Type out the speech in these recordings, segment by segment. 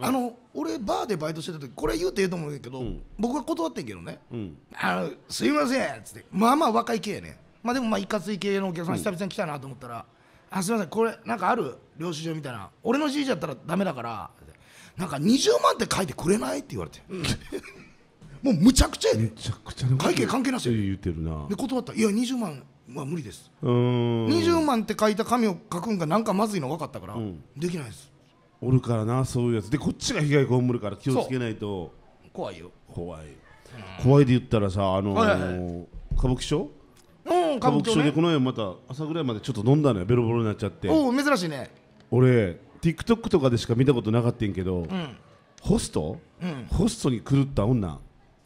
あの俺バーでバイトしてた時これ言うてええと思うけど、うん、僕は断ってんけどね「うん、あのすいません」っつってまあまあ若い系やねまあでもまあいかつい系のお客さん久々に来たなと思ったら「あすいませんこれなんかある領収書みたいな俺のじいじゃったらダメだから」なんか20万って書いてくれないって言われて、もうむちゃくちゃくちゃ会計関係なし言ってるなで断ったいや20万は無理です20万って書いた紙を書くんがなんかまずいの分かったから、うん、できないですおるからなそういうやつでこっちが被害被るから気をつけないと怖いよ怖い怖いで言ったらさあのーはいはいはい、歌舞伎町うん歌舞伎町、でこの間また朝ぐらいまでちょっと飲んだのよベロベロになっちゃっておお珍しいね俺 TikTok とかでしか見たことなかったんけど、うん、ホスト、うん、ホストに狂った女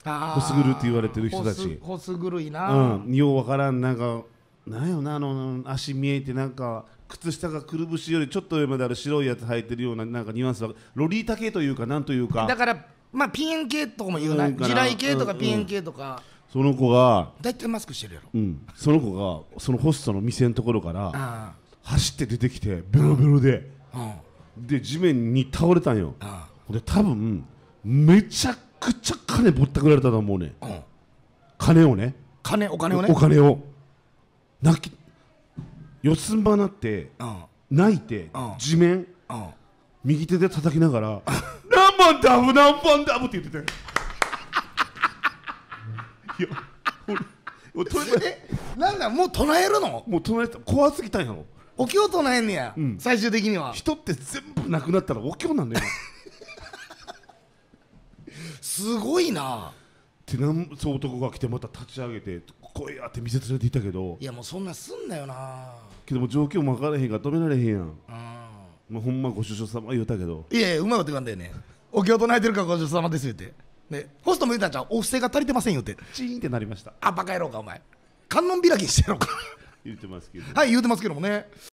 ホスグルって言われてる人たちホスグルいなうんようわからんなんかなんよなあの足見えてなんか靴下がくるぶしよりちょっと上まである白いやつ履いてるようななんかニュアンスはロリータ系というかなんというかだからまあピン系とかも言うな地雷系とかピン系とか、その子が大体マスクしてるやろ、うん、その子がそのホストの店のところから走って出てきてベロベロで、で地面に倒れたんよ、で多分めちゃくちゃ金ぼったくられたと思うね、ん、金をね金お金をねお金を泣き四つんばなって泣いて地面右手で叩きながら「何番ダブ何番ダブ」って言ってた いや俺なんだもう唱えるのもう唱えた怖すぎたんやろお経唱えんねや、うん、最終的には人って全部なくなったらお経なんだよ すごいなそう男が来てまた立ち上げてこうやって店連れて行ったけどいやもうそんなすんなよなけども状況も分からへんから止められへんやん、まあ、ほんまご主将様言うたけどいやいやうまいこと言わんだよねお経唱えてるかご主将様です言うてねホストも言ったんちゃうお布施が足りてませんよってチーンってなりましたあバカ野郎かお前観音開きしてやろうか言ってますけどはい言うてますけどもね